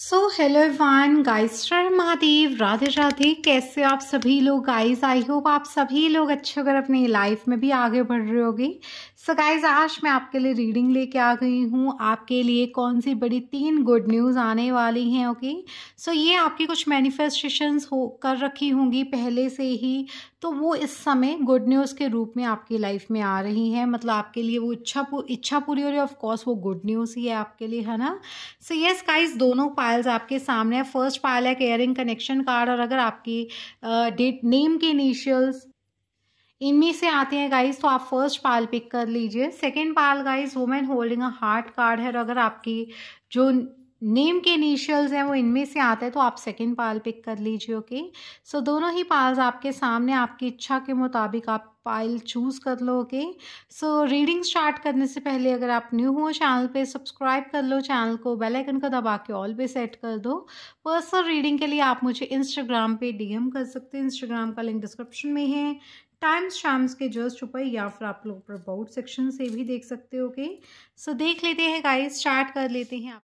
सो hello everyone guys Mahadev Radhe Radhe कैसे आप सभी लोग गाइस आई होप आप सभी लोग अच्छे अगर अपनी लाइफ में भी आगे बढ़ रहे होगे सो गाइज आज मैं आपके लिए रीडिंग लेके आ गई हूँ आपके लिए कौन सी बड़ी तीन गुड न्यूज़ आने वाली हैं ओके सो ये आपकी कुछ मैनिफेस्टेशंस हो कर रखी होंगी पहले से ही तो वो इस समय गुड न्यूज़ के रूप में आपकी लाइफ में आ रही हैं मतलब आपके लिए वो इच्छा इच्छा पूरी हो रही है ऑफकोर्स वो गुड न्यूज़ ही है आपके लिए है ना सो येस गाइज दोनों पायल्स आपके सामने है फर्स्ट पायल है केयरिंग कनेक्शन कार्ड और अगर आपकी डेट uh, नेम के इनिशियल्स इनमें से आते हैं गाइस तो आप फर्स्ट पाल पिक कर लीजिए second pile guys women holding a heart card है और अगर आपकी जो नेम के इनिशियल्स हैं वो इनमें से आता है तो आप सेकेंड पाल पिक कर लीजिए ओके सो दोनों ही पाल्स आपके सामने आपकी इच्छा के मुताबिक आप पाइल चूज़ कर लो ओके सो रीडिंग स्टार्ट करने से पहले अगर आप न्यू हो चैनल पे सब्सक्राइब कर लो चैनल को बेल आइकन को दबा के ऑल पे सेट कर दो पर्सनल रीडिंग के लिए आप मुझे इंस्टाग्राम पे डीएम कर सकते हो इंस्टाग्राम का लिंक डिस्क्रिप्शन में है टाइम्स शाम्स के जस्ट ऊपर या फिर आप लोग अबाउट सेक्शन से भी देख सकते हो ओके सो देख लेते हैं गाइस स्टार्ट कर लेते हैं आप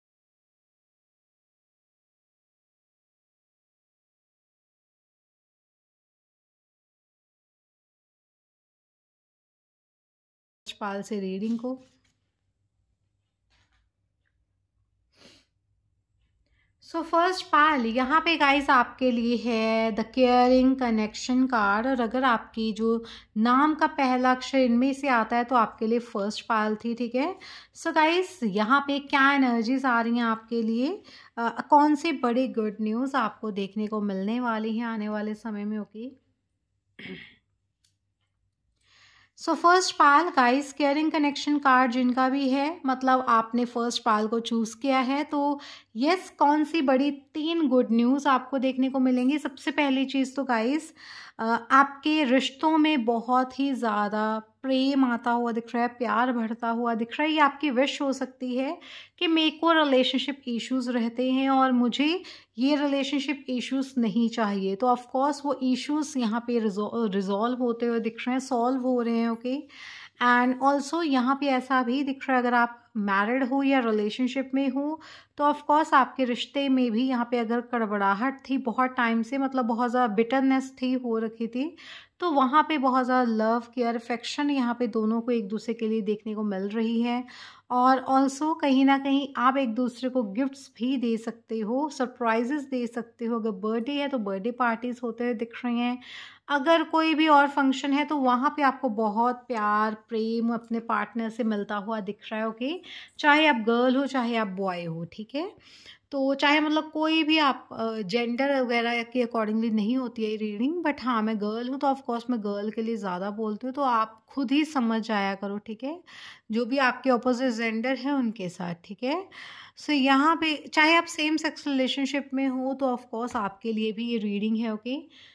पाल से रीडिंग को सो फर्स्ट पाल यहाँ पे गाइस आपके लिए है द केयरिंग कनेक्शन कार्ड और अगर आपकी जो नाम का पहला अक्षर इनमें से आता है तो आपके लिए फर्स्ट पाल थी ठीक है सो गाइस यहाँ पे क्या एनर्जीज आ रही हैं आपके लिए आ, कौन से बड़े गुड न्यूज़ आपको देखने को मिलने वाली हैं आने वाले समय में okay okay? So first pile guys caring connection card जिनका भी है मतलब आपने फर्स्ट पाल को चूज़ किया है तो यस कौन सी बड़ी तीन गुड न्यूज़ आपको देखने को मिलेंगी सबसे पहली चीज़ तो गाइस आपके रिश्तों में बहुत ही ज़्यादा प्रेम आता हुआ दिख रहा है प्यार बढ़ता हुआ दिख रहा है ये आपकी विश हो सकती है कि मेरे को रिलेशनशिप इश्यूज रहते हैं और मुझे ये रिलेशनशिप इश्यूज नहीं चाहिए तो ऑफ़ कोर्स वो इश्यूज यहाँ पे रिजॉल्व होते हुए दिख रहे हैं सॉल्व हो रहे हैं ओके okay? एंड ऑल्सो यहाँ पे ऐसा भी दिख रहा है अगर आप मैरिड हो या रिलेशनशिप में हो तो ऑफकोर्स आपके रिश्ते में भी यहाँ पे अगर कड़बड़ाहट थी बहुत टाइम से मतलब बहुत ज़्यादा बिटरनेस थी हो रखी थी तो वहाँ पे बहुत ज़्यादा लव केयर अफेक्शन यहाँ पे दोनों को एक दूसरे के लिए देखने को मिल रही है और ऑल्सो कहीं ना कहीं आप एक दूसरे को गिफ्ट्स भी दे सकते हो सरप्राइजेस दे सकते हो अगर बर्थडे है तो बर्थडे पार्टीज़ होते हुए दिख रहे हैं अगर कोई भी और फंक्शन है तो वहाँ पे आपको बहुत प्यार प्रेम अपने पार्टनर से मिलता हुआ दिख रहा है ओके चाहे आप गर्ल हो चाहे आप बॉय हो ठीक है तो चाहे मतलब कोई भी आप जेंडर वगैरह के अकॉर्डिंगली नहीं होती है रीडिंग बट हाँ मैं गर्ल हूँ तो ऑफकोर्स मैं गर्ल के लिए ज़्यादा बोलती हूँ तो आप खुद ही समझ आया करो ठीक है जो भी आपके ऑपोजिट जेंडर हैं उनके साथ ठीक है सो so, यहाँ पे चाहे आप सेम सेक्स रिलेशनशिप में हो तो ऑफकोर्स आपके लिए भी ये रीडिंग है okay okay?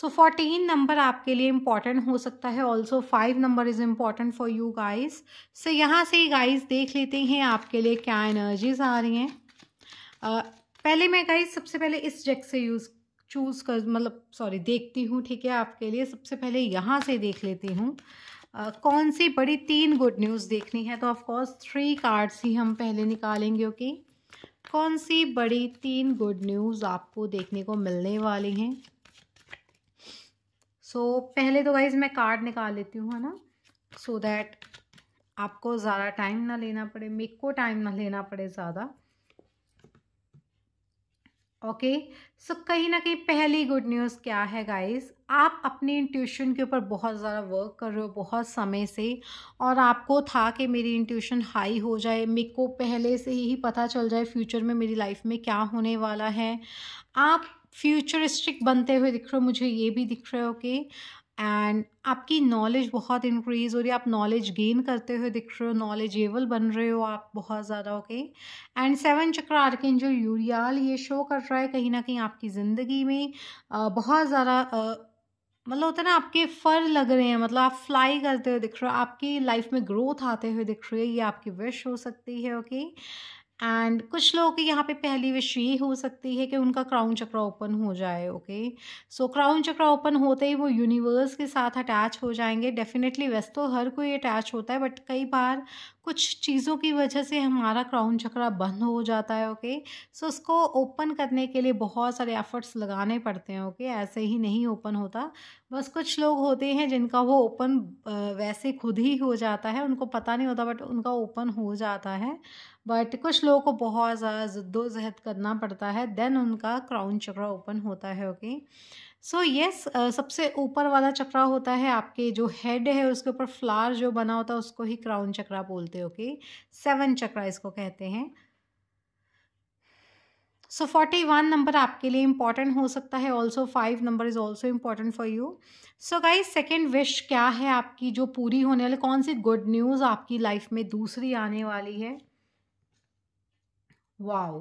So fourteen number आपके लिए इम्पॉर्टेंट हो सकता है also five number is important for you guys so यहाँ से गाइज़ देख लेते हैं आपके लिए क्या एनर्जीज आ रही हैं uh, पहले मैं गाइज सबसे पहले इस जग से यूज़ चूज़ कर मतलब सॉरी देखती हूँ ठीक है आपके लिए सबसे पहले यहाँ से देख लेती हूँ Uh, कौन सी बड़ी तीन गुड न्यूज़ देखनी है तो ऑफकोर्स थ्री कार्ड्स ही हम पहले निकालेंगे ओके okay? कौन सी बड़ी तीन गुड न्यूज़ आपको देखने को मिलने वाली हैं सो so, पहले तो गाइज मैं कार्ड निकाल लेती हूँ है ना सो so दैट आपको ज़्यादा टाइम ना लेना पड़े मे को टाइम ना लेना पड़े ज़्यादा ओके सो कहीं ना कहीं पहली गुड न्यूज़ क्या है गाइस आप अपने इंट्यूशन के ऊपर बहुत ज़्यादा वर्क कर रहे हो बहुत समय से और आपको था कि मेरी इंट्यूशन हाई हो जाए मेरे को पहले से ही पता चल जाए फ्यूचर में मेरी लाइफ में क्या होने वाला है आप फ्यूचरिस्टिक बनते हुए दिख रहे हो मुझे ये भी दिख रहे हो कि एंड आपकी नॉलेज बहुत इंक्रीज हो रही है आप नॉलेज गेन करते हुए दिख रहे हो नॉलेजेबल बन रहे हो आप बहुत ज़्यादा ओके एंड सेवन चक्र जो यूरियाल ये शो कर रहा है कहीं ना कहीं आपकी ज़िंदगी में बहुत ज़्यादा मतलब होता है ना आपके फर लग रहे हैं मतलब आप फ्लाई करते हुए दिख रहे हो आपकी लाइफ में ग्रोथ आते हुए दिख रही है ये आपकी विश हो सकती है ओके एंड कुछ लोगों की यहाँ पे पहली विश ये हो सकती है कि उनका क्राउन चक्र ओपन हो जाए okay so crown chakra open होते ही वो यूनिवर्स के साथ अटैच हो जाएंगे डेफिनेटली वैसे तो हर कोई अटैच होता है बट कई बार कुछ चीज़ों की वजह से हमारा क्राउन चक्र बंद हो जाता है ओके सो उसको ओपन करने के लिए बहुत सारे एफर्ट्स लगाने पड़ते हैं ओके ऐसे ही नहीं ओपन होता बस कुछ लोग होते हैं जिनका वो ओपन वैसे खुद ही हो जाता है उनको पता नहीं होता बट उनका ओपन हो जाता है बट कुछ लोगों को बहुत ज़्यादा जद्दोजहद करना पड़ता है देन उनका क्राउन चक्रा ओपन होता है ओके सो यस सबसे ऊपर वाला चक्रा होता है आपके जो हेड है उसके ऊपर फ्लावर जो बना होता है उसको ही क्राउन चक्रा बोलते हैं ओके सेवन चक्रा इसको कहते हैं सो फोर्टी वन नंबर आपके लिए इम्पॉर्टेंट हो सकता है also five number is also important for you so guys second wish क्या है आपकी जो पूरी होने वाली कौन सी गुड न्यूज़ आपकी लाइफ में दूसरी आने वाली है wow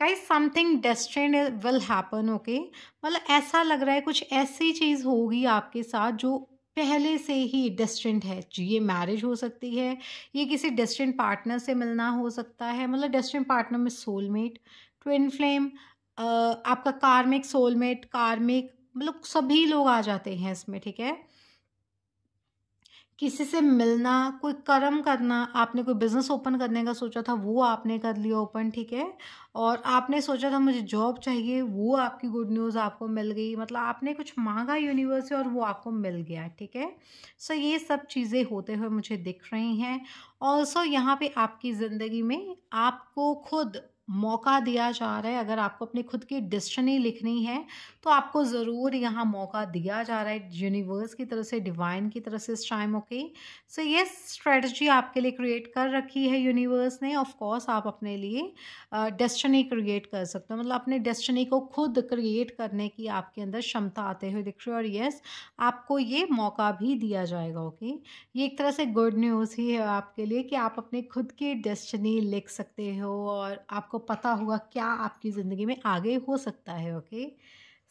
guys something destined will happen okay मतलब ऐसा लग रहा है कुछ ऐसी चीज़ होगी आपके साथ जो पहले से ही डेस्टेंट है ये मैरिज हो सकती है ये किसी डेस्टेंट पार्टनर से मिलना हो सकता है मतलब डेस्टेंट पार्टनर में सोलमेट ट्विन फ्लेम आपका कार्मिक सोलमेट कार्मिक मतलब सभी लोग आ जाते हैं इसमें ठीक है किसी से मिलना कोई कर्म करना आपने कोई बिज़नेस ओपन करने का सोचा था वो आपने कर लिया ओपन ठीक है और आपने सोचा था मुझे जॉब चाहिए वो आपकी गुड न्यूज़ आपको मिल गई मतलब आपने कुछ मांगा यूनिवर्स से और वो आपको मिल गया ठीक है सो ये सब चीज़ें होते हुए मुझे दिख रही हैं ऑल्सो यहाँ पे आपकी ज़िंदगी में आपको खुद मौका दिया जा रहा है अगर आपको अपनी खुद की डिस्टनी लिखनी है तो आपको ज़रूर यहाँ मौका दिया जा रहा है यूनिवर्स की तरफ से डिवाइन की तरफ से इस टाइम ओके सो ये स्ट्रेटजी आपके लिए क्रिएट कर रखी है यूनिवर्स ने ऑफ कोर्स आप अपने लिए डेस्टनी क्रिएट कर सकते हो मतलब अपने डेस्टनी को खुद क्रिएट करने की आपके अंदर क्षमता आते हुए दिख रही है और येस आपको ये मौका भी दिया जाएगा ओके ये एक तरह से गुड न्यूज़ ही है आपके लिए कि आप अपने खुद की डेस्टनी लिख सकते हो और आप आपको पता होगा क्या आपकी ज़िंदगी में आगे हो सकता है ओके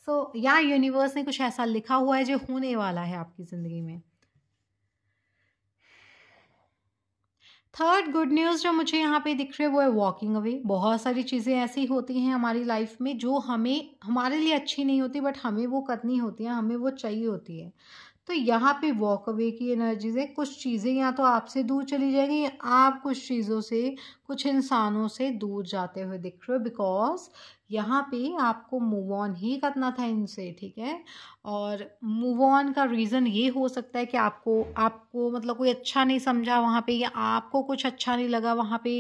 सो या यूनिवर्स ने कुछ ऐसा लिखा हुआ है जो होने वाला है आपकी ज़िंदगी में थर्ड गुड न्यूज़ जो मुझे यहाँ पे दिख रही है वो है वॉकिंग अवे बहुत सारी चीज़ें ऐसी होती हैं हमारी लाइफ में जो हमें हमारे लिए अच्छी नहीं होती बट हमें वो करनी होती है हमें वो चाहिए होती है तो यहाँ पे वॉक अवे की एनर्जीज है कुछ चीज़ें या तो आपसे दूर चली जाएंगी या आप कुछ चीज़ों से कुछ इंसानों से दूर जाते हुए दिख रहे हो बिकॉज यहाँ पे आपको मूव ऑन ही करना था इनसे ठीक है और मूव ऑन का रीज़न ये हो सकता है कि आपको आपको मतलब कोई अच्छा नहीं समझा वहाँ पे या आपको कुछ अच्छा नहीं लगा वहाँ पे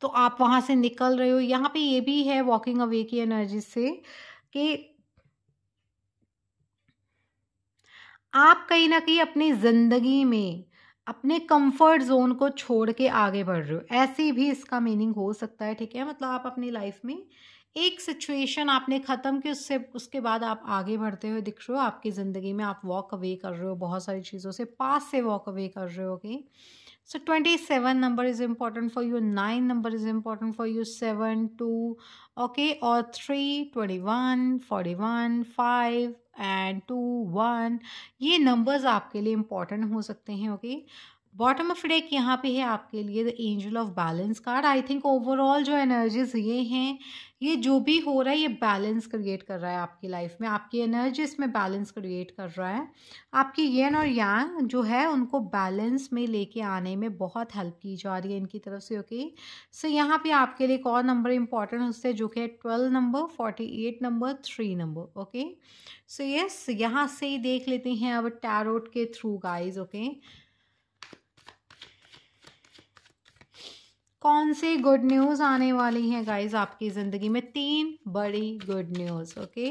तो आप वहाँ से निकल रहे हो यहाँ पे ये भी है वॉकिंग अवे की एनर्जी से कि आप कहीं ना कहीं अपनी ज़िंदगी में अपने कंफर्ट जोन को छोड़ के आगे बढ़ रहे हो ऐसे भी इसका मीनिंग हो सकता है ठीक है मतलब आप अपनी लाइफ में एक सिचुएशन आपने ख़त्म की उससे उसके बाद आप आगे बढ़ते हुए दिख रहे हो आपकी ज़िंदगी में आप वॉक अवे कर रहे हो बहुत सारी चीज़ों से पास से वॉक अवे कर रहे हो okay so twenty seven number is important for you nine number is important for you seven two okay और three twenty one forty one five and two one ये नंबर्स आपके लिए इम्पॉर्टेंट हो सकते हैं okay okay? Bottom of deck यहाँ पे है आपके लिए the angel of balance card I think overall जो एनर्जीज ये हैं ये जो भी हो रहा है ये बैलेंस क्रिएट कर रहा है आपकी लाइफ में आपकी एनर्जीज में बैलेंस क्रिएट कर रहा है आपकी येन और यांग जो है उनको बैलेंस में लेके आने में बहुत हेल्प की जा रही है इनकी तरफ से ओके सो यहाँ पे आपके लिए एक और नंबर इंपॉर्टेंट उससे जो कि है twelve number forty eight number three number okay so yes यहाँ से ही देख लेते हैं अब टैरोट के थ्रू गाइज ओके okay? कौन सी गुड न्यूज़ आने वाली हैं गाइज आपकी ज़िंदगी में तीन बड़ी गुड न्यूज़ ओके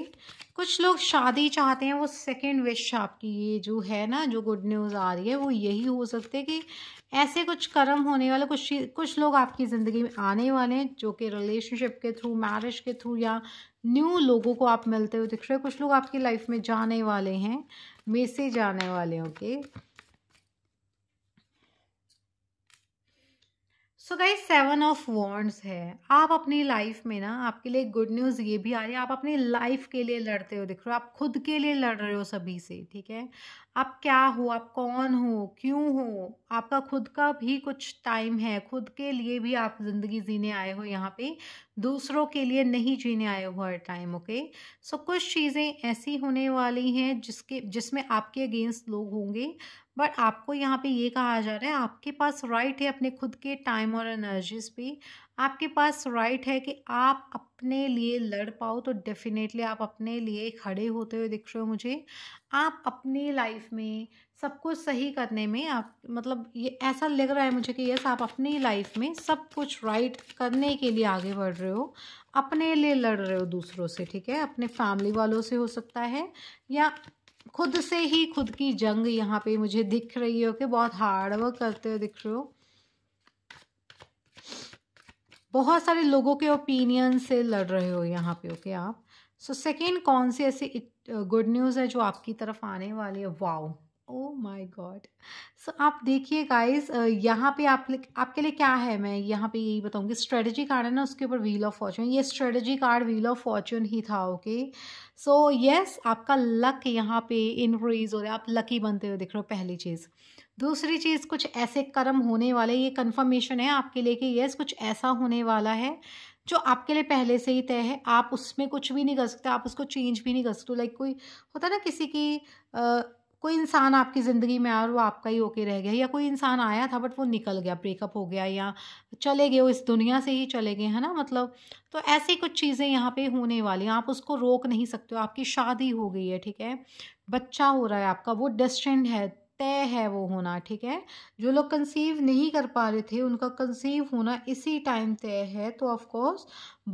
कुछ लोग शादी चाहते हैं वो सेकेंड विश आपकी ये जो है ना जो गुड न्यूज़ आ रही है वो यही हो सकते हैं कि ऐसे कुछ कर्म होने वाले कुछ कुछ लोग आपकी ज़िंदगी में आने वाले हैं जो कि रिलेशनशिप के थ्रू मैरिज के थ्रू या न्यू लोगों को आप मिलते हुए दिख रहे हो कुछ लोग आपकी लाइफ में जाने वाले हैं से जाने वाले okay okay? So guys seven of wands है आप अपनी लाइफ में ना आपके लिए गुड न्यूज़ ये भी आ रही है आप अपनी लाइफ के लिए लड़ते हो देख रहे हो आप खुद के लिए लड़ रहे हो सभी से ठीक है आप क्या हो आप कौन हो क्यों हो आपका खुद का भी कुछ टाइम है खुद के लिए भी आप ज़िंदगी जीने आए हो यहाँ पे दूसरों के लिए नहीं जीने आए हो हर टाइम ओके सो कुछ चीज़ें ऐसी होने वाली हैं जिसके जिसमें आपके अगेंस्ट लोग होंगे बट आपको यहाँ पे ये कहा जा रहा है आपके पास राइट है अपने खुद के टाइम और एनर्जीज पे आपके पास राइट है कि आप अपने लिए लड़ पाओ तो डेफिनेटली आप अपने लिए खड़े होते हुए दिख रहे हो मुझे आप अपनी लाइफ में सब कुछ सही करने में आप मतलब ये ऐसा लग रहा है मुझे कि यस आप अपनी लाइफ में सब कुछ राइट करने के लिए आगे बढ़ रहे हो अपने लिए लड़ रहे हो दूसरों से ठीक है अपने फैमिली वालों से हो सकता है या खुद से ही खुद की जंग यहाँ पे मुझे दिख रही हो कि बहुत हार्ड वर्क करते हो दिख रहे हो बहुत सारे लोगों के ओपिनियन से लड़ रहे हो यहाँ पे ओके आप सो so, सेकेंड कौन सी ऐसी गुड न्यूज़ है जो आपकी तरफ आने वाली है wow oh my god so आप देखिए गाइस यहाँ पे आप आपके लिए क्या है मैं यहाँ पे यही बताऊँगी स्ट्रेटजी कार्ड है ना उसके ऊपर व्हील ऑफ फॉर्चून ये strategy card wheel of fortune ही था ओके सो यस आपका लक यहाँ पे इनक्रीज हो रहा है आप लकी बनते हुए दिख रहे हो पहली चीज़ दूसरी चीज़ कुछ ऐसे कर्म होने वाले ये कन्फर्मेशन है आपके लिए कि यस कुछ ऐसा होने वाला है जो आपके लिए पहले से ही तय है आप उसमें कुछ भी नहीं कर सकते आप उसको चेंज भी नहीं कर सकते लाइक कोई होता है ना किसी की कोई इंसान आपकी ज़िंदगी में आया और वो आपका ही होके रह गया या कोई इंसान आया था बट वो निकल गया ब्रेकअप हो गया या चले गए वो इस दुनिया से ही चले गए है ना मतलब तो ऐसी कुछ चीज़ें यहाँ पे होने वाली हैं आप उसको रोक नहीं सकते हो आपकी शादी हो गई है ठीक है बच्चा हो रहा है आपका वो डेस्टिन है तय है वो होना ठीक है जो लोग कंसीव नहीं कर पा रहे थे उनका कंसीव होना इसी टाइम तय है तो ऑफकोर्स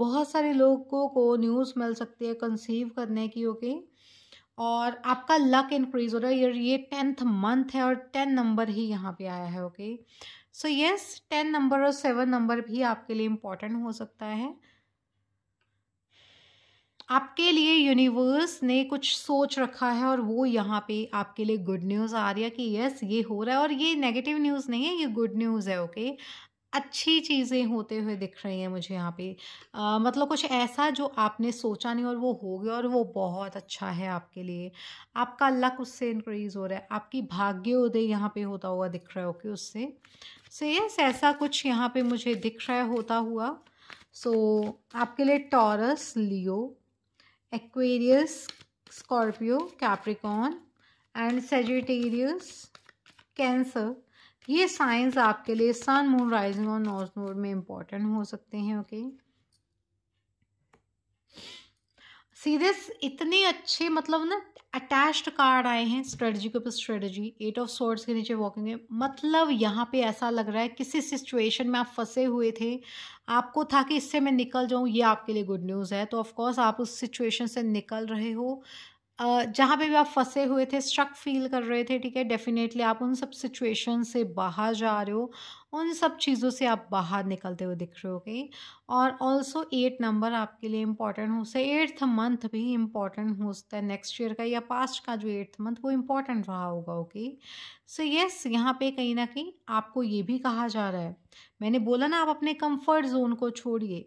बहुत सारे लोगों को, को न्यूज़ मिल सकती है कंसीव करने की ओके okay? और आपका लक इंक्रीज हो रहा है ये टेंथ मंथ है और टेन नंबर ही यहाँ पे आया है okay so yes ten number और सेवन नंबर भी आपके लिए इम्पोर्टेंट हो सकता है आपके लिए यूनिवर्स ने कुछ सोच रखा है और वो यहाँ पे आपके लिए गुड न्यूज़ आ रही है कि यस ये हो रहा है और ये नेगेटिव न्यूज़ नहीं है ये गुड न्यूज़ है ओके okay? अच्छी चीज़ें होते हुए दिख रही हैं मुझे यहाँ पे आ, मतलब कुछ ऐसा जो आपने सोचा नहीं और वो हो गया और वो बहुत अच्छा है आपके लिए आपका लक उससे इंक्रीज़ हो रहा है आपकी भाग्योदय यहाँ पे होता हुआ दिख रहा है ओके उससे सो यस ऐसा कुछ यहाँ पे मुझे दिख रहा है होता हुआ सो so, आपके लिए Taurus Leo Aquarius Scorpio Capricorn and Sagittarius Cancer ये साइंस आपके लिए सन मून राइजिंग और नॉर्थ नोड में इंपॉर्टेंट हो सकते हैं ओके सीधे इतने अच्छे मतलब ना अटैच्ड कार्ड आए हैं स्ट्रेटजी के ऊपर स्ट्रेटजी एट ऑफ सोर्ड्स के नीचे वॉकिंग है मतलब यहाँ पे ऐसा लग रहा है किसी सिचुएशन में आप फंसे हुए थे आपको था कि इससे मैं निकल जाऊँ ये आपके लिए गुड न्यूज़ है तो ऑफ़ कोर्स आप उस सिचुएशन से निकल रहे हो जहाँ पे भी आप फंसे हुए थे स्ट्रक फील कर रहे थे ठीक है डेफिनेटली आप उन सब सिचुएशन से बाहर जा रहे हो उन सब चीज़ों से आप बाहर निकलते हुए दिख रहे हो गई और ऑल्सो एट नंबर आपके लिए इंपॉर्टेंट हो सकता है एट्थ मंथ भी इंपॉर्टेंट हो सकता है नेक्स्ट ईयर का या पास्ट का जो एट्थ मंथ वो इम्पॉर्टेंट रहा होगा ओके सो यस यहाँ पे कहीं ना कहीं आपको ये भी कहा जा रहा है मैंने बोला ना आप अपने कम्फर्ट जोन को छोड़िए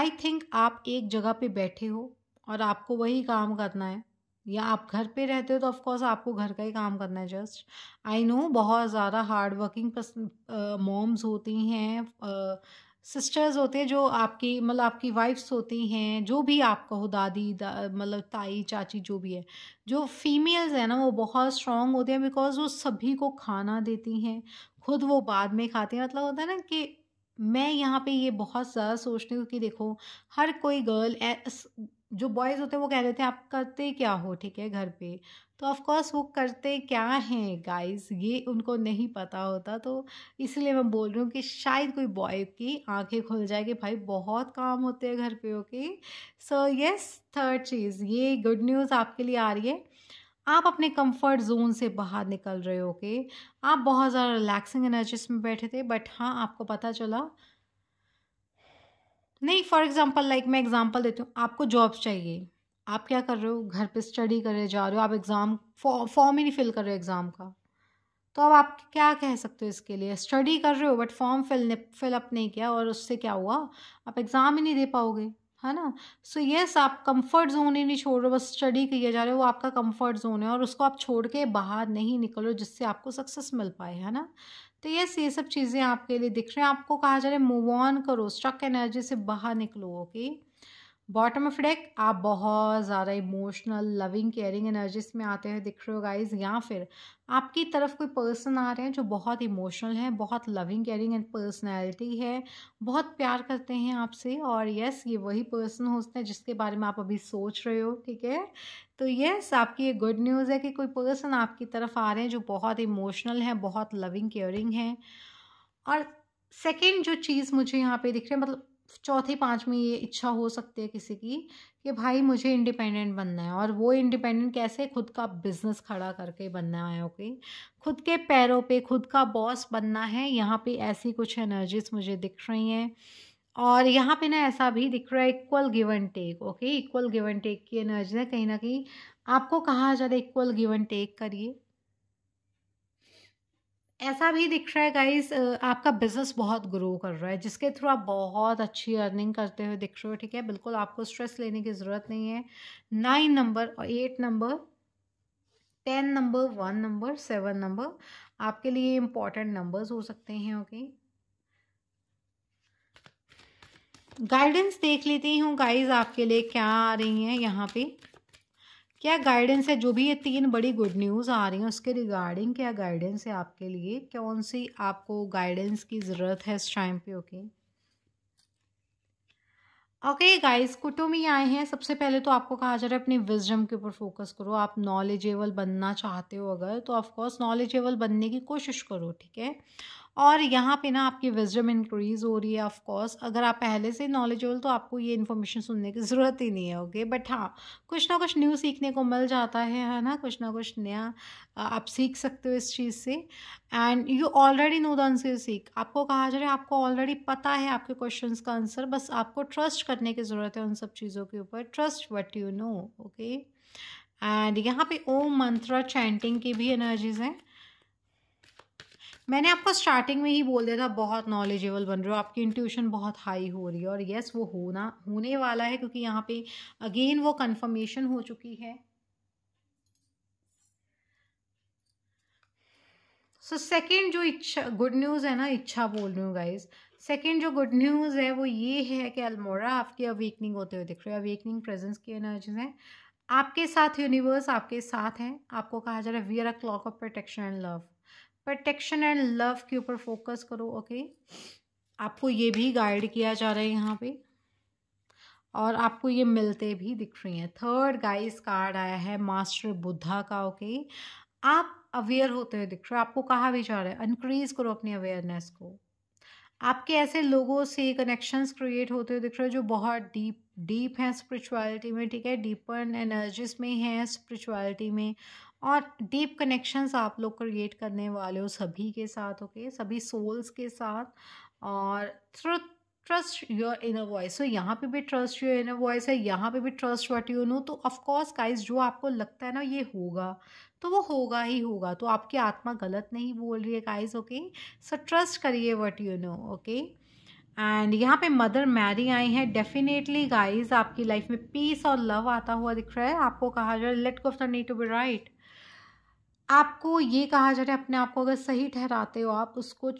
आई थिंक आप एक जगह पर बैठे हो और आपको वही काम करना है या आप घर पे रहते हो तो ऑफकोर्स आपको घर का ही काम करना है जस्ट आई नो बहुत ज़्यादा हार्ड वर्किंग मॉम्स होती हैं सिस्टर्स होते हैं जो आपकी मतलब आपकी वाइफ्स होती हैं जो भी आप कहो दादी दा, मतलब ताई चाची जो भी है जो फीमेल्स हैं ना वो बहुत स्ट्रांग होते हैं बिकॉज वो सभी को खाना देती हैं खुद वो बाद में खाते हैं मतलब होता है ना कि मैं यहाँ पे ये बहुत ज़्यादा सोचती हूँ कि देखो हर कोई गर्ल जो बॉयज़ होते हैं वो कह रहे थे आप करते क्या हो ठीक है घर पे तो ऑफकोर्स वो करते क्या हैं गाइस ये उनको नहीं पता होता तो इसलिए मैं बोल रही हूँ कि शायद कोई बॉय की आंखें खुल जाए कि भाई बहुत काम होते हैं घर पे ओके सो यस थर्ड चीज़ ये गुड न्यूज़ आपके लिए आ रही है आप अपने कंफर्ट जोन से बाहर निकल रहे हो ओके आप बहुत ज़्यादा रिलैक्सिंग एनर्जीज में बैठे थे बट हाँ आपको पता चला नहीं फॉर एग्ज़ाम्पल लाइक मैं एग्ज़ाम्पल देती हूँ आपको जॉब चाहिए आप क्या कर रहे हो घर पे स्टडी रहे जा रहे हो आप एग्ज़ाम फॉर्म ही नहीं फिल कर रहे हो एग्ज़ाम का तो अब आप क्या कह सकते हो इसके लिए स्टडी कर रहे हो बट फॉर्म फिल ने फिलअप नहीं किया और उससे क्या हुआ आप एग्ज़ाम ही नहीं दे पाओगे है ना सो so, येस yes, आप कंफर्ट जोन ही नहीं छोड़ रहे हो बस स्टडी किए जा रहे हो वो आपका कंफर्ट जोन है और उसको आप छोड़ के बाहर नहीं निकलो जिससे आपको सक्सेस मिल पाए है ना तो यस ये सब चीज़ें आपके लिए दिख रहे हैं आपको कहा जा रहा है मूव ऑन करो स्ट्रक एनर्जी से बाहर निकलो ओके बॉटम ऑफ डेक आप बहुत ज़्यादा इमोशनल लविंग केयरिंग एनर्जीज में आते हुए दिख रहे हो गाइज या फिर आपकी तरफ कोई पर्सन आ रहे हैं जो बहुत इमोशनल है बहुत लविंग केयरिंग एंड पर्सनैलिटी है बहुत प्यार करते हैं आपसे और यस ये वही पर्सन होते हैं जिसके बारे में आप अभी सोच रहे हो ठीक है तो यस आपकी ये गुड न्यूज़ है कि कोई पर्सन आपकी तरफ आ रहे हैं जो बहुत इमोशनल है बहुत लविंग केयरिंग है और सेकेंड जो चीज़ मुझे यहाँ पे दिख रही है मतलब पाँच में ये इच्छा हो सकती है किसी की कि भाई मुझे इंडिपेंडेंट बनना है और वो इंडिपेंडेंट कैसे खुद का बिजनेस खड़ा करके बनना है ओके खुद के पैरों पे खुद का बॉस बनना है यहाँ पे ऐसी कुछ एनर्जीज मुझे दिख रही हैं और यहाँ पे ना ऐसा भी दिख रहा है equal give and take okay equal give and take की एनर्जी है कहीं ना कहीं आपको कहा जा रहा है इक्वल गिव एंड टेक करिए ऐसा भी दिख रहा है गाइस आपका बिजनेस बहुत ग्रो कर रहा है जिसके थ्रू आप बहुत अच्छी अर्निंग करते हुए दिख रहे हो ठीक है बिल्कुल आपको स्ट्रेस लेने की ज़रूरत नहीं है नाइन नंबर और eight number ten number one number seven number आपके लिए इंपॉर्टेंट नंबर्स हो सकते हैं ओके गाइडेंस देख लेती हूँ गाइज आपके लिए क्या आ रही है यहाँ पे क्या गाइडेंस है जो भी ये तीन बड़ी गुड न्यूज़ आ रही हैं उसके रिगार्डिंग क्या गाइडेंस है आपके लिए कौन सी आपको गाइडेंस की ज़रूरत है इस टाइम पे ओके ओके गाइस कुटो में आए हैं सबसे पहले तो आपको कहा जा रहा है अपनी विजडम के ऊपर फोकस करो आप नॉलेजेबल बनना चाहते हो अगर तो ऑफकोर्स नॉलेजेबल बनने की कोशिश करो ठीक है और यहाँ पे ना आपकी विजडम इंक्रीज हो रही है ऑफ कोर्स अगर आप पहले से नॉलेजेबल तो आपको ये इन्फॉर्मेशन सुनने की ज़रूरत ही नहीं है ओके बट हाँ कुछ ना कुछ न्यू सीखने को मिल जाता है है ना कुछ ना कुछ नया आप सीख सकते हो इस चीज़ से and you already know the answer सीख आपको कहा जा रहा है आपको ऑलरेडी पता है आपके क्वेश्चन का आंसर बस आपको ट्रस्ट करने की ज़रूरत है उन सब चीज़ों के ऊपर trust what you know okay and यहाँ पे ओम मंत्रा चैंटिंग की भी एनर्जीज हैं मैंने आपको स्टार्टिंग में ही बोल दिया था बहुत नॉलेजेबल बन रहे हो आपकी इंट्यूशन बहुत हाई हो रही है और यस वो होना होने वाला है क्योंकि यहाँ पे अगेन वो कंफर्मेशन हो चुकी है सो so, सेकेंड जो इच्छा गुड न्यूज़ है ना इच्छा बोल रही हूँ गाइज सेकेंड जो गुड न्यूज़ है वो ये है कि अल्मोड़ा आपकी अवेकनिंग होते हुए दिख रहे हो अवेकनिंग प्रेजेंस की एनर्जीज हैं आपके साथ यूनिवर्स आपके साथ हैं आपको कहा जा रहा है we are a cloak of protection and love protection and love के ऊपर फोकस करो ओके आपको ये भी गाइड किया जा रहा है यहाँ पे और आपको ये मिलते भी दिख रही हैं थर्ड गाइस कार्ड आया है मास्टर बुद्धा का ओके आप अवेयर होते हुए दिख रहे हो आपको कहा भी जा रहा है इनक्रीज करो अपनी अवेयरनेस को आपके ऐसे लोगों से कनेक्शंस क्रिएट होते हुए दिख रहे हो जो बहुत डीप डीप हैं स्पिरिचुअलिटी में ठीक है डीपर एनर्जीज में हैं स्पिरिचुअलिटी में और डीप कनेक्शंस आप लोग क्रिएट करने वाले हो सभी के साथ ओके okay? सभी सोल्स के साथ और through trust your inner voice so यहाँ पे भी ट्रस्ट योर इनर वॉइस है यहाँ पे भी ट्रस्ट वट यू नो तो ऑफकोर्स गाइज जो आपको लगता है ना ये होगा तो वो होगा ही होगा तो आपकी आत्मा गलत नहीं बोल रही है गाइज ओके सो ट्रस्ट करिए what you know okay and यहाँ पे मदर मैरी आई हैं डेफिनेटली गाइज आपकी लाइफ में पीस और लव आता हुआ दिख रहा है आपको कहा जाए let go of the need to be right आपको ये कहा जा रहा है अपने आप को अगर सही ठहराते हो आप उसको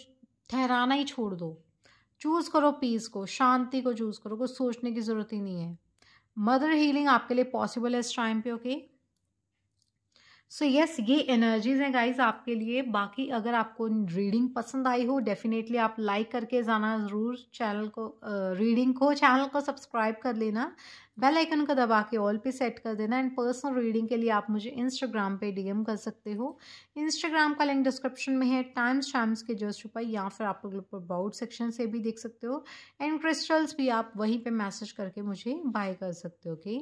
ठहराना ही छोड़ दो चूज़ करो पीस को शांति को चूज़ करो कुछ सोचने की ज़रूरत ही नहीं है मदर हीलिंग आपके लिए पॉसिबल है इस टाइम पे ओके सो यस ये एनर्जीज हैं गाइज आपके लिए बाकी अगर आपको रीडिंग पसंद आई हो डेफिनेटली आप लाइक करके जाना ज़रूर चैनल को रीडिंग को चैनल को सब्सक्राइब कर लेना बेल आइकन को दबा के ऑल पे सेट कर देना एंड पर्सनल रीडिंग के लिए आप मुझे इंस्टाग्राम पे डीएम कर सकते हो इंस्टाग्राम का लिंक डिस्क्रिप्शन में है टाइम्स टाइम्स के जस्ट ऊपर या फिर आप लोग अबाउट सेक्शन से भी देख सकते हो एंड क्रिस्टल्स भी आप वहीं पर मैसेज करके मुझे बाय कर सकते हो ओके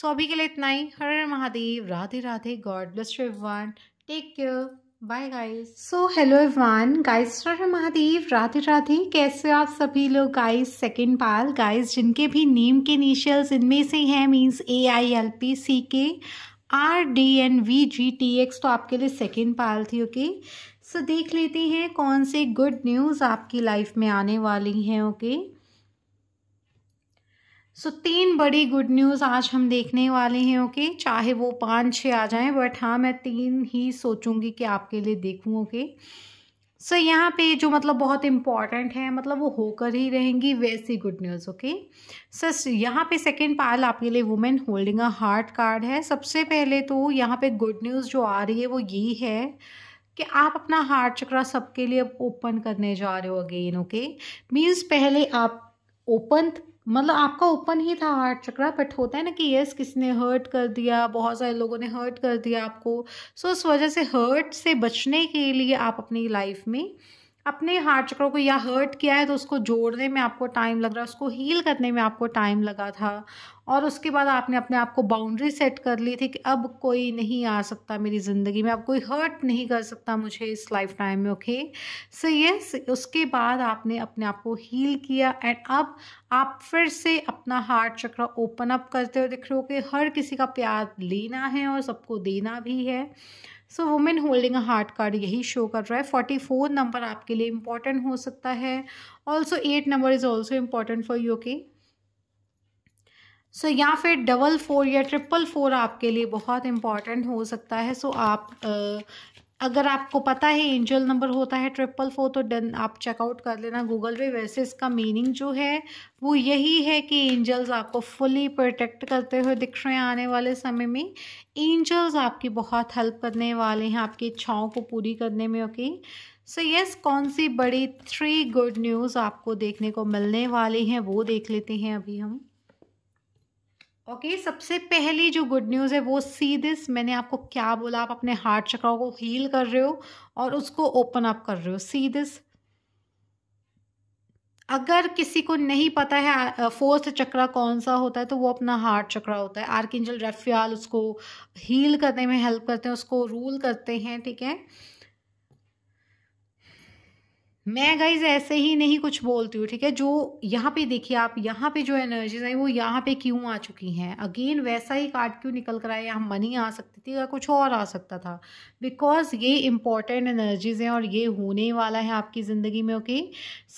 सो अभी के लिए इतना ही हर Mahadev Radhe Radhe God you one take care bye guys so hello everyone guys Mahadev Radhe Radhe कैसे आप सभी लोग गाइस सेकंड पाल गाइस जिनके भी नेम के इनिशियल्स इनमें से हैं means A I L P C K R D N V G T X तो आपके लिए सेकंड पाल थी ओके okay? सो so, देख लेते हैं कौन से गुड न्यूज़ आपकी लाइफ में आने वाली हैं ओके okay? सो so, तीन बड़ी गुड न्यूज़ आज हम देखने वाले हैं ओके okay? चाहे वो पाँच छः आ जाएं बट हाँ मैं तीन ही सोचूंगी कि आपके लिए देखूँ ओके okay? सो so, यहाँ पे जो मतलब बहुत इम्पॉर्टेंट है मतलब वो होकर ही रहेंगी वैसी गुड न्यूज़ ओके सर यहाँ पे सेकंड पाल आपके लिए women holding a heart card है सबसे पहले तो यहाँ पे गुड न्यूज़ जो आ रही है वो यही है कि आप अपना हार्ट चक्रा सबके लिए ओपन करने जा रहे हो अगेन ओके मीन्स पहले आप ओपन मतलब आपका ओपन ही था हार्ट चक्रा बट होता है ना कि यस किसने हर्ट कर दिया बहुत सारे लोगों ने हर्ट कर दिया आपको सो so, वजह से हर्ट से बचने के लिए आप अपनी लाइफ में अपने हार्ट चक्र को या हर्ट किया है तो उसको जोड़ने में आपको टाइम लग रहा है उसको हील करने में आपको टाइम लगा था और उसके बाद आपने अपने आप को बाउंड्री सेट कर ली थी कि अब कोई नहीं आ सकता मेरी ज़िंदगी में अब कोई हर्ट नहीं कर सकता मुझे इस लाइफ टाइम में ओके सो यस उसके बाद आपने अपने आप को हील किया एंड अब आप फिर से अपना हार्ट चक्र ओपन अप करते हो देख रहे हो कि हर किसी का प्यार लेना है और सबको देना भी है so women holding a heart card यही शो कर रहा है फोर्टी फोर नंबर आपके लिए इंपॉर्टेंट हो सकता है also eight number is also important for you के सो या फिर डबल फोर या ट्रिपल फोर आपके लिए बहुत इंपॉर्टेंट हो सकता है सो so, आप अगर आपको पता है एंजल नंबर होता है ट्रिपल फोर तो डन आप चेकआउट कर लेना गूगल पे वैसे इसका मीनिंग जो है वो यही है कि एंजल्स आपको फुली प्रोटेक्ट करते हुए दिख रहे हैं आने वाले समय में एंजल्स आपकी बहुत हेल्प करने वाले हैं आपकी इच्छाओं को पूरी करने में ओके सो यस कौन सी बड़ी थ्री गुड न्यूज़ आपको देखने को मिलने वाली हैं वो देख लेते हैं अभी हम ओके okay, सबसे पहली जो गुड न्यूज़ है वो सी दिस मैंने आपको क्या बोला आप अपने हार्ट चक्राओं को हील कर रहे हो और उसको ओपन अप कर रहे हो सी दिस अगर किसी को नहीं पता है फोर्थ चक्रा कौन सा होता है तो वो अपना हार्ट चक्रा होता है आर्किंजल रेफियाल उसको हील करने में हेल्प करते हैं उसको रूल करते हैं ठीक है मैं गाइज ऐसे ही नहीं कुछ बोलती हूँ ठीक है जो यहाँ पे देखिए आप यहाँ पे जो एनर्जीज हैं वो यहाँ पे क्यों आ चुकी हैं अगेन वैसा ही कार्ड क्यों निकल कर आया यहाँ मनी आ सकती थी या कुछ और आ सकता था बिकॉज ये इंपॉर्टेंट एनर्जीज हैं और ये होने वाला है आपकी ज़िंदगी में ओके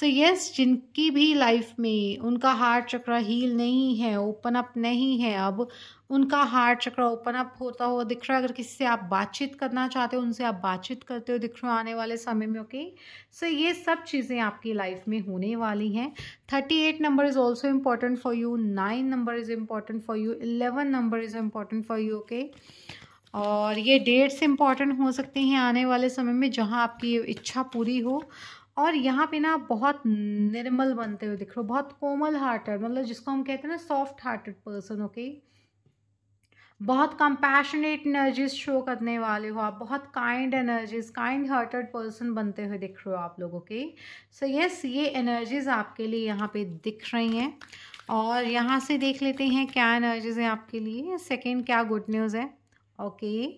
सो यस जिनकी भी लाइफ में उनका हार्ट चक्र हील नहीं है ओपन अप नहीं है अब उनका हार्ट चक्र ओपन अप होता हुआ दिख रहा है अगर किसी से आप बातचीत करना चाहते हो उनसे आप बातचीत करते हो दिख रहे हो आने वाले समय में ओके सो ये सब चीज़ें आपकी लाइफ में होने वाली हैं thirty eight number is also important for you nine number is important for you eleven number is important for you okay और ये डेट्स इम्पॉर्टेंट हो सकते हैं आने वाले समय में जहाँ आपकी इच्छा पूरी हो और यहाँ पे ना आप बहुत निर्मल बनते हुए दिख रहे हो बहुत कोमल हार्टेड मतलब जिसको हम कहते हैं ना soft hearted person okay okay? बहुत कंपैशनेट एनर्जीज शो करने वाले हो आप बहुत kind energies kind hearted person बनते हुए दिख रहे हो आप लोगों के सो so, यस yes, ये एनर्जीज आपके लिए यहाँ पे दिख रही हैं और यहाँ से देख लेते हैं क्या एनर्जीज हैं आपके लिए सेकेंड क्या गुड न्यूज़ है ओके okay.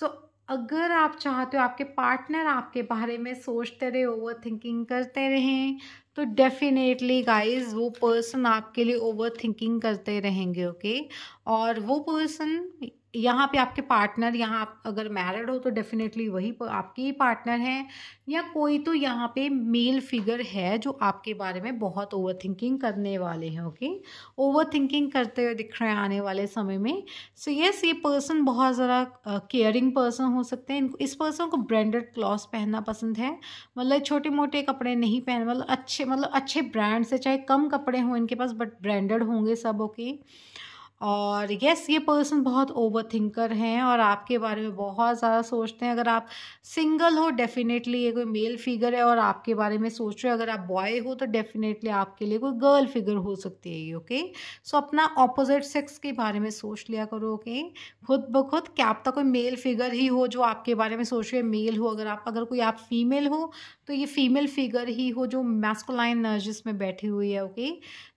सो so, अगर आप चाहते हो आपके पार्टनर आपके बारे में सोचते रहे ओवर थिंकिंग करते रहें तो डेफिनेटली गाइस वो पर्सन आपके लिए ओवर थिंकिंग करते रहेंगे ओके okay? और वो पर्सन यहाँ पे आपके पार्टनर यहाँ आप अगर मैरिड हो तो डेफिनेटली वही आपके ही पार्टनर हैं या कोई तो यहाँ पे मेल फिगर है जो आपके बारे में बहुत ओवर थिंकिंग करने वाले हैं ओके ओवर थिंकिंग करते हुए दिख रहे हैं आने वाले समय में सो so, यस yes, ये पर्सन बहुत ज़रा केयरिंग पर्सन हो सकते हैं इनको इस पर्सन को ब्रांडेड क्लॉथ पहनना पसंद है मतलब छोटे मोटे कपड़े नहीं पहन मतलब अच्छे मतलब अच्छे ब्रांड से चाहे कम कपड़े हों इनके पास बट ब्रांडेड होंगे सब ओके okay? और यस ये पर्सन बहुत ओवर थिंकर हैं और आपके बारे में बहुत ज़्यादा सोचते हैं अगर आप सिंगल हो डेफिनेटली ये कोई मेल फिगर है और आपके बारे में सोच रहे हो अगर आप बॉय हो तो डेफिनेटली आपके लिए कोई गर्ल फिगर हो सकती है ये ओके सो अपना ऑपोजिट सेक्स के बारे में सोच लिया करो ओके खुद ब खुद क्या आपका तो कोई मेल फिगर ही हो जो आपके बारे में सोच रहे मेल हो अगर आप अगर कोई आप फीमेल हो तो ये फीमेल फिगर ही हो जो मैस्कोलाइन नर्जिस में बैठी हुई है ओके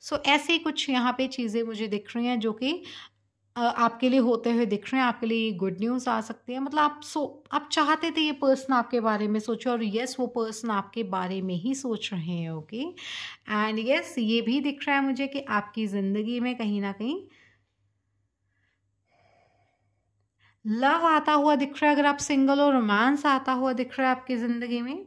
सो ऐसे ही कुछ यहाँ पे चीज़ें मुझे दिख रही हैं जो कि के आपके लिए होते हुए दिख रहे हैं आपके लिए गुड न्यूज़ आ सकती है मतलब आप सो आप चाहते थे ये पर्सन आपके बारे में सोचो और यस वो पर्सन आपके बारे में ही सोच रहे हैं ओके एंड यस ये भी दिख रहा है मुझे कि आपकी ज़िंदगी में कहीं ना कहीं लव आता हुआ दिख रहा है अगर आप सिंगल हो रोमांस आता हुआ दिख रहा है आपकी ज़िंदगी में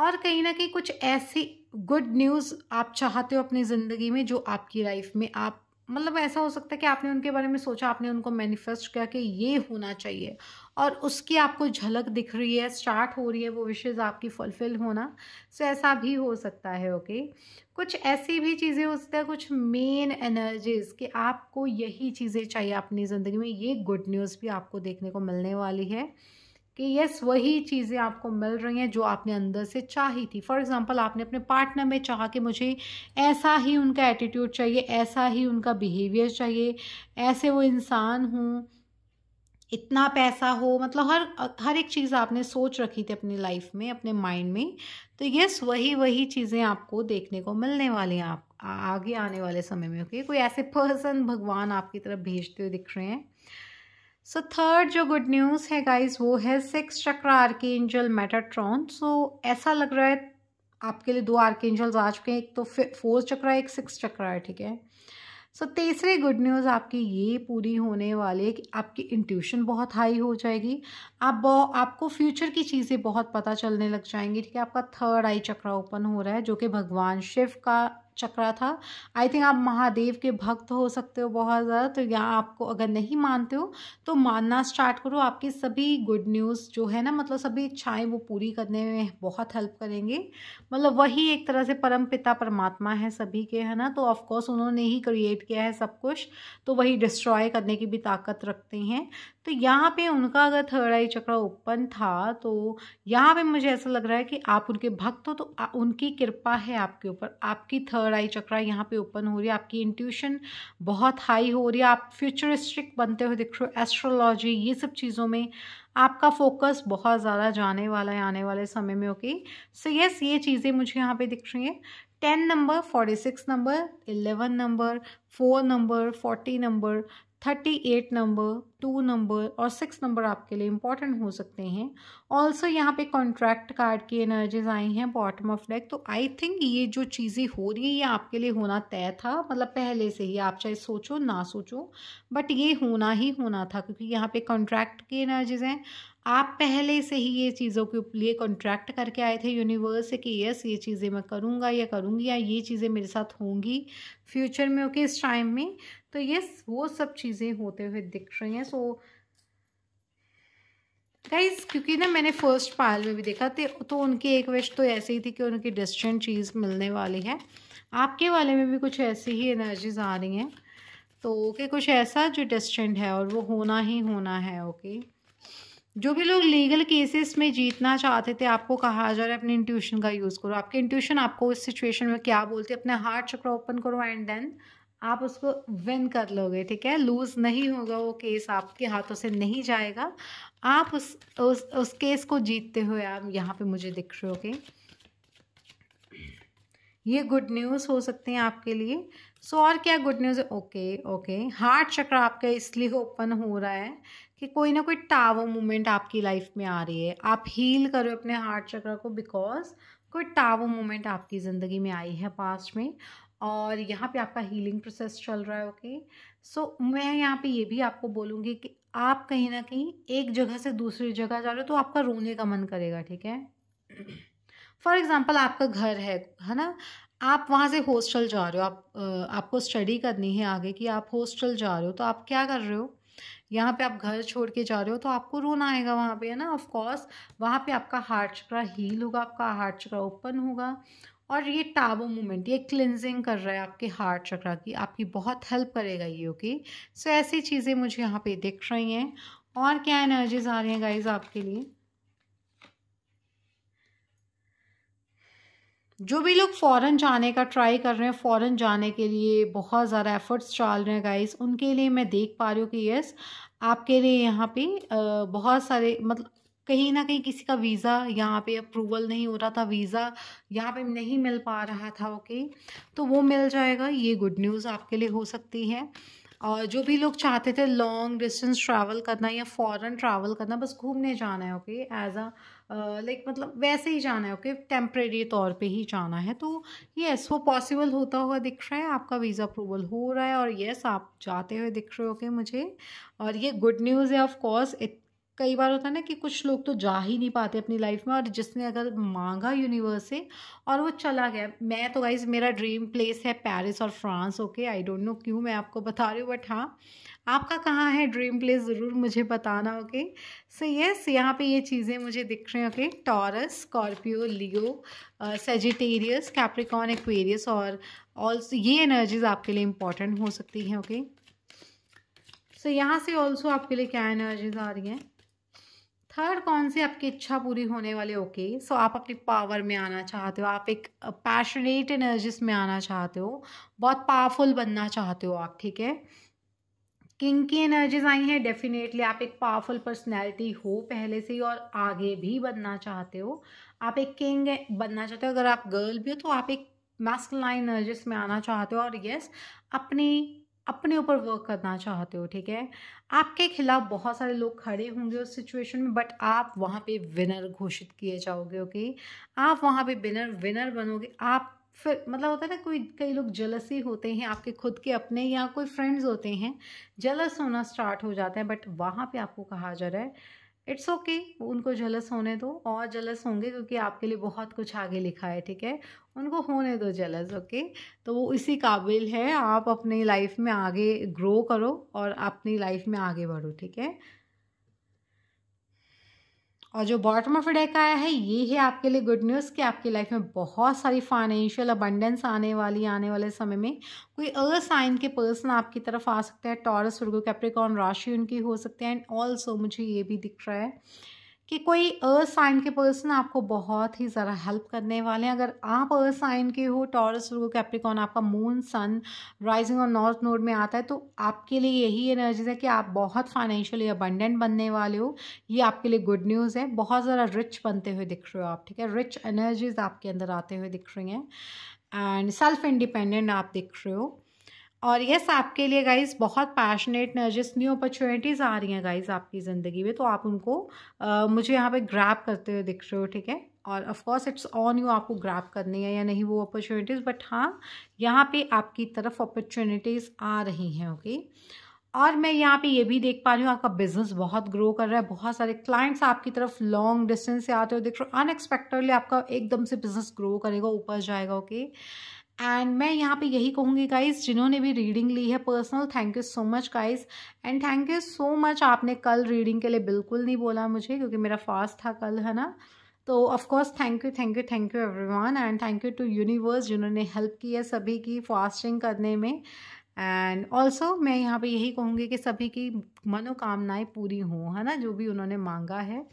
और कहीं ना कहीं कुछ ऐसी गुड न्यूज़ आप चाहते हो अपनी ज़िंदगी में जो आपकी लाइफ में आप मतलब ऐसा हो सकता है कि आपने उनके बारे में सोचा आपने उनको मैनिफेस्ट किया कि ये होना चाहिए और उसकी आपको झलक दिख रही है स्टार्ट हो रही है वो विशेज़ आपकी फुलफ़िल होना सो ऐसा भी हो सकता है ओके कुछ ऐसी भी चीज़ें हो सकती है कुछ मेन एनर्जीज कि आपको यही चीज़ें चाहिए अपनी ज़िंदगी में ये गुड न्यूज़ भी आपको देखने को मिलने वाली है कि यस वही चीज़ें आपको मिल रही हैं जो आपने अंदर से चाही थी फॉर एग्ज़ाम्पल आपने अपने पार्टनर में चाहा कि मुझे ऐसा ही उनका एटीट्यूड चाहिए ऐसा ही उनका बिहेवियर चाहिए ऐसे वो इंसान हूँ इतना पैसा हो मतलब हर हर एक चीज़ आपने सोच रखी थी अपनी लाइफ में अपने माइंड में तो यस वही वही चीज़ें आपको देखने को मिलने वाली हैं आप आगे आने वाले समय में ओके कोई ऐसे पर्सन भगवान आपकी तरफ भेजते हुए दिख रहे हैं सो थर्ड जो गुड न्यूज़ है गाइस वो है सिक्स चक्र आर्की एंजल मेटाट्रॉन सो ऐसा लग रहा है आपके लिए दो आर्की एंजल्स आ चुके हैं एक तो फोर है एक सिक्स चक्र है ठीक है सो so, तीसरी गुड न्यूज़ आपकी ये पूरी होने वाली है कि आपकी इंट्यूशन बहुत हाई हो जाएगी आप आपको फ्यूचर की चीज़ें बहुत पता चलने लग जाएंगी ठीक है आपका थर्ड आई चक्र ओपन हो रहा है जो कि भगवान शिव का चक्रा था आई थिंक आप महादेव के भक्त हो सकते हो बहुत ज़्यादा तो यहाँ आपको अगर नहीं मानते हो तो मानना स्टार्ट करो आपकी सभी गुड न्यूज़ जो है ना मतलब सभी इच्छाएँ वो पूरी करने में बहुत हेल्प करेंगे मतलब वही एक तरह से परम पिता परमात्मा है सभी के है ना तो ऑफकोर्स उन्होंने ही क्रिएट किया है सब कुछ तो वही डिस्ट्रॉय करने की भी ताकत रखते हैं तो यहाँ पे उनका अगर थर्ड आई चक्र ओपन था तो यहाँ पे मुझे ऐसा लग रहा है कि आप उनके भक्त हो तो आ, उनकी कृपा है आपके ऊपर आपकी थर्ड आई चक्रा यहाँ पे ओपन हो रही है आपकी इंट्यूशन बहुत हाई हो रही है आप फ्यूचरिस्टिक बनते हुए दिख रहे हो एस्ट्रोलॉजी ये सब चीज़ों में आपका फोकस बहुत ज़्यादा जाने वाला है आने वाले समय में ओके सो यस ये चीज़ें मुझे यहाँ पे दिख रही हैं ten number forty six number eleven number four number forty number thirty eight number two number और सिक्स नंबर आपके लिए इंपॉर्टेंट हो सकते हैं ऑल्सो यहाँ पे कॉन्ट्रैक्ट कार्ड की एनर्जीज आई हैं बॉटम ऑफ डेक तो आई थिंक ये जो चीज़ें हो रही हैं ये आपके लिए होना तय था मतलब पहले से ही आप चाहे सोचो ना सोचो बट ये होना ही होना था क्योंकि यहाँ पे कॉन्ट्रैक्ट की एनर्जीज हैं आप पहले से ही ये चीज़ों के लिए कॉन्ट्रैक्ट करके आए थे यूनिवर्स से कि यस ये चीज़ें मैं करूँगा या करूँगी या ये चीज़ें मेरे साथ होंगी फ्यूचर में ओके इस टाइम में तो यस वो सब चीज़ें होते हुए दिख रही हैं सो गाइज क्योंकि ना मैंने फर्स्ट पायल में भी देखा थे तो उनकी एक विश तो ऐसी ही थी कि उनकी डिस्टेंट चीज़ मिलने वाली है आपके वाले में भी कुछ ऐसी ही एनर्जीज आ रही हैं तो ओके कुछ ऐसा जो डिस्टेंट है और वो होना ही होना है ओके जो भी लोग लीगल केसेस में जीतना चाहते थे आपको कहा जा रहा है अपने इंट्यूशन का यूज़ करो आपके इंट्यूशन आपको उस सिचुएशन में क्या बोलते अपने अपना हार्ट चक्र ओपन करो एंड देन आप उसको विन कर लोगे ठीक है लूज़ नहीं होगा वो केस आपके हाथों से नहीं जाएगा आप उस उस, उस केस को जीतते हुए आप यहाँ पे मुझे दिख रहे होगे ये गुड न्यूज़ हो सकते हैं आपके लिए सो और क्या गुड न्यूज़ है ओके ओके हार्ट चक्र आपका इसलिए ओपन हो रहा है कि कोई ना कोई टावो मोमेंट आपकी लाइफ में आ रही है आप हील करो अपने हार्ट चक्र को बिकॉज कोई टावो मोमेंट आपकी ज़िंदगी में आई है पास्ट में और यहाँ पे आपका हीलिंग प्रोसेस चल रहा है ओके सो so, मैं यहाँ पे ये भी आपको बोलूँगी कि आप कहीं ना कहीं एक जगह से दूसरी जगह जा रहे हो तो आपका रोने का मन करेगा ठीक है फॉर एग्ज़ाम्पल आपका घर है है ना आप वहाँ से हॉस्टल जा रहे हो आप आपको स्टडी करनी है आगे कि आप हॉस्टल जा रहे हो तो आप क्या कर रहे हो यहाँ पे आप घर छोड़ के जा रहे हो तो आपको रोना आएगा वहाँ पे है ना ऑफ कोर्स वहाँ पे आपका हार्ट चक्रा हील होगा आपका हार्ट चक्रा ओपन होगा और ये टाबो मूवमेंट ये क्लिनजिंग कर रहा है आपके हार्ट चक्रा की आपकी बहुत हेल्प करेगा ये ओके सो ऐसी चीज़ें मुझे यहाँ पे दिख रही हैं और क्या एनर्जीज आ रही हैं गाइज आपके लिए जो भी लोग फ़ौरन जाने का ट्राई कर रहे हैं फ़ॉरन जाने के लिए बहुत ज़्यादा एफ़र्ट्स डाल रहे हैं गाइस उनके लिए मैं देख पा रही हूँ कि यस आपके लिए यहाँ पे बहुत सारे मतलब कहीं ना कहीं किसी का वीज़ा यहाँ पे अप्रूवल नहीं हो रहा था वीज़ा यहाँ पे नहीं मिल पा रहा था ओके तो वो मिल जाएगा ये गुड न्यूज़ आपके लिए हो सकती है और जो भी लोग चाहते थे लॉन्ग डिस्टेंस ट्रैवल करना या फॉरेन ट्रैवल करना बस घूमने जाना है ओके एज अ लाइक मतलब वैसे ही जाना है ओके टेम्प्रेरी तौर पे ही जाना है तो येस वो पॉसिबल होता हुआ दिख रहा है आपका वीज़ा अप्रूवल हो रहा है और यस आप जाते हुए दिख रहे हो ओके मुझे और ये गुड न्यूज़ है ऑफकोर्स कई बार होता है ना कि कुछ लोग तो जा ही नहीं पाते अपनी लाइफ में और जिसने अगर मांगा यूनिवर्स से और वो चला गया मैं तो गाइज मेरा ड्रीम प्लेस है पेरिस और France okay I don't know क्यों मैं आपको बता रही हूँ बट हाँ आपका कहाँ है ड्रीम प्लेस ज़रूर मुझे बताना ओके सो यस यहाँ पे ये चीज़ें मुझे दिख रही हैं okay Taurus Scorpio Leo Sagittarius Capricorn Aquarius और ऑल्सो ये एनर्जीज आपके लिए इंपॉर्टेंट हो सकती हैं ओके सो यहाँ से ऑल्सो आपके लिए क्या एनर्जीज आ रही हैं थर्ड कौन सी आपकी इच्छा पूरी होने वाली ओके okay. सो so, आप अपनी पावर में आना चाहते हो आप एक पैशनेट एनर्जिस में आना चाहते हो बहुत पावरफुल बनना चाहते हो आप ठीक है किंग की एनर्जीज आई हैं डेफिनेटली आप एक पावरफुल पर्सनैलिटी हो पहले से ही और आगे भी बनना चाहते हो आप एक किंग बनना चाहते हो अगर आप गर्ल भी हो तो आप एक मैस्कलाइन एनर्जीज में आना चाहते हो और यस अपनी अपने ऊपर वर्क करना चाहते हो ठीक है आपके खिलाफ बहुत सारे लोग खड़े होंगे उस सिचुएशन में बट आप वहाँ पे विनर घोषित किए जाओगे ओके आप वहाँ पे विनर विनर बनोगे आप फिर मतलब होता है ना कोई कई लोग जलसी होते हैं आपके खुद के अपने या कोई फ्रेंड्स होते हैं जलस होना स्टार्ट हो जाता है बट वहाँ पे आपको कहा जा रहा है इट्स ओके okay, उनको जलस होने दो और जलस होंगे क्योंकि आपके लिए बहुत कुछ आगे लिखा है ठीक है उनको होने दो जलस ओके okay? तो वो इसी काबिल है आप अपनी लाइफ में आगे ग्रो करो और अपनी लाइफ में आगे बढ़ो ठीक है और जो बॉटम ऑफ डेक आया है ये है आपके लिए गुड न्यूज़ कि आपकी लाइफ में बहुत सारी फाइनेंशियल अबंडेंस आने वाली आने वाले समय में कोई अ साइन के पर्सन आपकी तरफ आ सकते हैं टॉरस वर्गो कैप्रिकॉन राशि उनकी हो सकते हैं एंड ऑल्सो मुझे ये भी दिख रहा है कि कोई अर्थ साइन के पर्सन आपको बहुत ही ज़रा हेल्प करने वाले हैं अगर आप अर्थ साइन के हो टॉरस वर्गो कैप्रिकॉन आपका मून सन राइजिंग और नॉर्थ नोड में आता है तो आपके लिए यही एनर्जीज है कि आप बहुत फाइनेंशियली अबंडेंट बनने वाले हो ये आपके लिए गुड न्यूज़ है बहुत ज़रा रिच बनते हुए दिख रहे हो आप ठीक है रिच एनर्जीज आपके अंदर आते हुए दिख रही हैं एंड सेल्फ इंडिपेंडेंट आप दिख रहे हो और यस आपके लिए गाइज बहुत पैशनेट नर्जिस न्यू अपॉर्चुनिटीज़ आ रही हैं गाइज आपकी ज़िंदगी में तो आप उनको आ, मुझे यहाँ पे ग्रैप करते हुए दिख रहे हो ठीक है और of course it's on you आपको ग्रैप करनी है या नहीं वो अपॉर्चुनिटीज़ बट हाँ यहाँ पे आपकी तरफ अपॉर्चुनिटीज़ आ रही हैं ओके और मैं यहाँ पे ये भी देख पा रही हूँ आपका बिजनेस बहुत ग्रो कर रहा है बहुत सारे क्लाइंट्स आपकी तरफ लॉन्ग डिस्टेंस से आते हो देख रहे हो अनएक्सपेक्टेडली आपका एकदम से बिजनेस ग्रो करेगा ऊपर जाएगा ओके okay? एंड मैं यहाँ पे यही कहूँगी गाइज जिन्होंने भी रीडिंग ली है personal thank you so much guys and thank you so much आपने कल रीडिंग के लिए बिल्कुल नहीं बोला मुझे क्योंकि मेरा फास्ट था कल है ना तो of course thank you thank you thank you everyone and thank you to universe जिन्होंने हेल्प की है सभी की फास्टिंग करने में एंड ऑल्सो मैं यहाँ पे यही कहूँगी कि सभी की मनोकामनाएं पूरी हों है ना जो भी उन्होंने मांगा है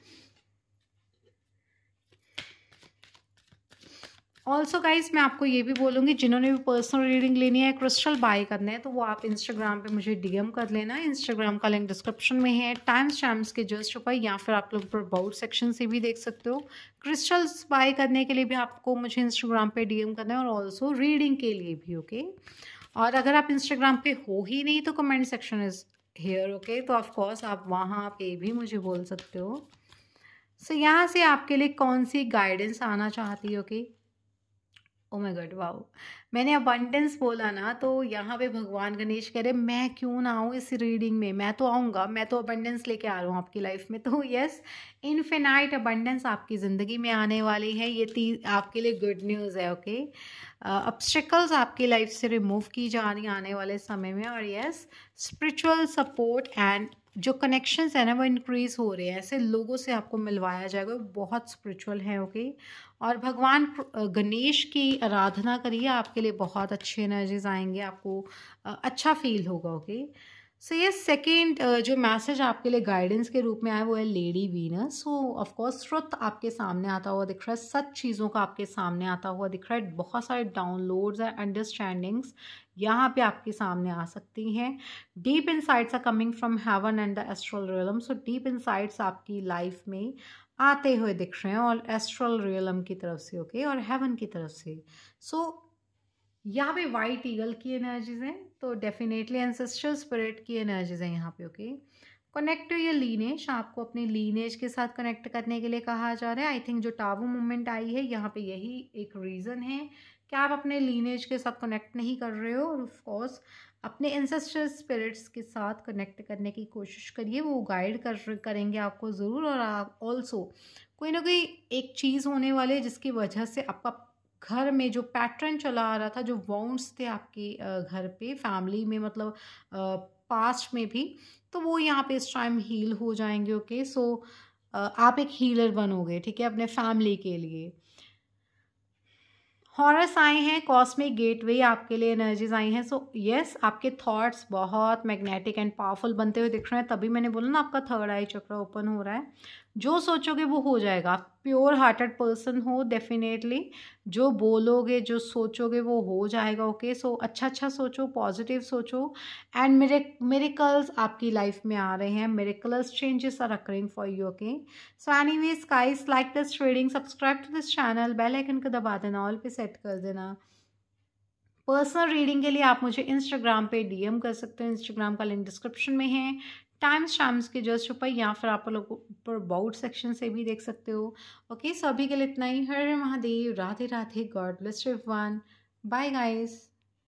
ऑल्सो गाइज मैं आपको ये भी बोलूँगी जिन्होंने भी पर्सनल रीडिंग लेनी है क्रिस्टल बाय करना है तो वो आप इंस्टाग्राम पे मुझे डीएम कर लेना इंस्टाग्राम का लिंक डिस्क्रिप्शन में है टाइम्स टाइम्स के जस्ट ऊपर या फिर आप लोग अबाउट सेक्शन से भी देख सकते हो क्रिस्टल्स बाय करने के लिए भी आपको मुझे इंस्टाग्राम पे डीएम करना है और ऑल्सो रीडिंग के लिए भी ओके okay? और अगर आप इंस्टाग्राम पर हो ही नहीं तो comment section is here okay तो ऑफकोर्स आप वहाँ पे भी मुझे बोल सकते हो सो so, यहाँ से आपके लिए कौन सी गाइडेंस आना चाहती है okay okay? oh my god wow मैंने अबंडेंस बोला ना तो यहाँ पे भगवान गणेश कह रहे मैं क्यों ना आऊँ इस रीडिंग में मैं तो आऊँगा मैं तो अबंडेंस लेके आ रहा हूँ आपकी लाइफ में तो यस इनफिनाइट अबंडेंस आपकी ज़िंदगी में आने वाली है ये ती आपके लिए गुड न्यूज़ है ओके ऑब्स्टिकल्स uh, आपकी लाइफ से रिमूव की जा रही आने वाले समय में और यस स्परिचुअल सपोर्ट एंड जो कनेक्शन है ना वो इंक्रीज़ हो रहे हैं ऐसे लोगों से आपको मिलवाया जाएगा बहुत स्पिरिचुअल है ओके और भगवान uh, गणेश की आराधना करिए आपके लिए बहुत अच्छी एनर्जीज आएंगे आपको अच्छा फील होगा ओके सो ये सेकेंड जो मैसेज आपके लिए गाइडेंस के रूप में आया वो है लेडी वीनस सो ऑफकोर्स श्रुत आपके सामने आता हुआ दिख रहा है सच चीज़ों का आपके सामने आता हुआ दिख रहा है बहुत सारे डाउनलोड्स एंड अंडरस्टैंडिंग्स यहाँ पे आपके सामने आ सकती हैं deep insights are coming from heaven and the astral realm so deep insights आपकी लाइफ में आते हुए दिख रहे हैं और एस्ट्रल रियलम की तरफ से ओके okay? और हेवन की तरफ से सो so, यहाँ पे वाइट ईगल की एनर्जीज हैं तो डेफिनेटली एनसेस्ट्रल स्पिरिट की एनर्जीज हैं यहाँ पे okay connect to your lineage आपको अपने लीनेज के साथ कनेक्ट करने के लिए कहा जा रहा है आई थिंक जो टावो मूवमेंट आई है यहाँ पे यही एक रीज़न है कि आप अपने लीनेज के साथ कनेक्ट नहीं कर रहे हो और ऑफकोर्स अपने एंसेस्टर स्पिरिट्स के साथ कनेक्ट करने की कोशिश करिए वो गाइड कर करेंगे आपको ज़रूर और आप ऑल्सो कोई ना कोई एक चीज़ होने वाले जिसकी वजह से आपका घर में जो पैटर्न चला आ रहा था जो वाउंड्स थे आपके घर पे फैमिली में मतलब पास्ट में भी तो वो यहाँ पे इस टाइम हील हो जाएंगे ओके okay? सो so, आप एक हीलर बनोगे ठीक है अपने फैमिली के लिए हॉरस आए हैं कॉस्मिक गेटवे आपके लिए एनर्जीज आई हैं सो यस आपके थॉट्स बहुत मैग्नेटिक एंड पावरफुल बनते हुए दिख रहे हैं तभी मैंने बोला ना आपका थर्ड आई चक्र ओपन हो रहा है जो सोचोगे वो हो जाएगा आप प्योर हार्टेड पर्सन हो डेफिनेटली जो बोलोगे जो सोचोगे वो हो जाएगा ओके okay? सो so, अच्छा अच्छा सोचो पॉजिटिव सोचो एंड मेरे मेरिकल्स आपकी लाइफ में आ रहे हैं miracles changes are occurring for you okay so anyway skies like this trading subscribe to this channel bell icon को दबा देना ऑल पे सेट कर देना पर्सनल रीडिंग के लिए आप मुझे इंस्टाग्राम पे डीएम कर सकते हो इंस्टाग्राम का लिंक डिस्क्रिप्शन में है टाइम्स शाम्स के जस्ट ऊपर या फिर आप लोग ऊपर बाउट सेक्शन से भी देख सकते हो ओके सभी के लिए इतना ही हर Mahadev Radhe Radhe god bless one bye guys